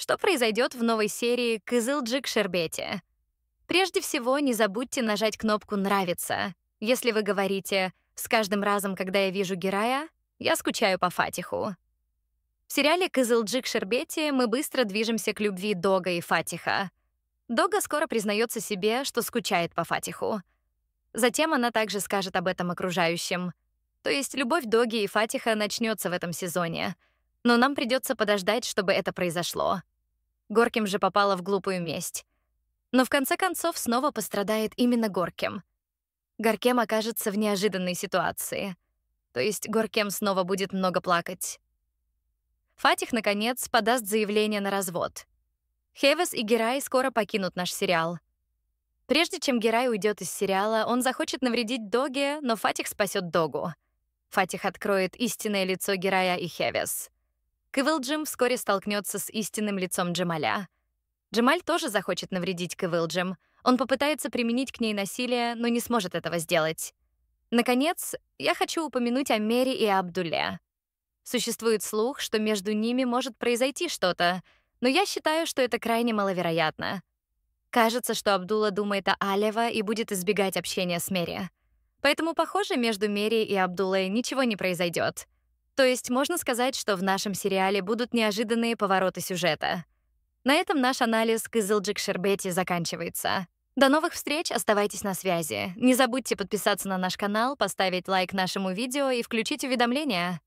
что произойдет в новой серии «Кызылджик Шербете». Прежде всего, не забудьте нажать кнопку «Нравится». Если вы говорите «С каждым разом, когда я вижу Герая, я скучаю по Фатиху». В сериале «Кызылджик Шербете» мы быстро движемся к любви Дога и Фатиха. Дога скоро признается себе, что скучает по Фатиху. Затем она также скажет об этом окружающим. То есть любовь Доги и Фатиха начнется в этом сезоне — но нам придется подождать, чтобы это произошло. Горким же попала в глупую месть. Но в конце концов снова пострадает именно Горким. Горкем окажется в неожиданной ситуации. То есть Горкем снова будет много плакать. Фатих, наконец, подаст заявление на развод. Хевес и Герай скоро покинут наш сериал. Прежде чем Герай уйдет из сериала, он захочет навредить Доге, но Фатих спасет Догу. Фатих откроет истинное лицо Герая и Хевес. Джим вскоре столкнется с истинным лицом Джамаля. Джамаль тоже захочет навредить Джим. Он попытается применить к ней насилие, но не сможет этого сделать. Наконец, я хочу упомянуть о Мере и Абдуле. Существует слух, что между ними может произойти что-то, но я считаю, что это крайне маловероятно. Кажется, что Абдула думает о Алева и будет избегать общения с Мерри. Поэтому, похоже, между Мерри и Абдуллой ничего не произойдет. То есть можно сказать, что в нашем сериале будут неожиданные повороты сюжета. На этом наш анализ «Кызылджик Шербети» заканчивается. До новых встреч, оставайтесь на связи. Не забудьте подписаться на наш канал, поставить лайк нашему видео и включить уведомления.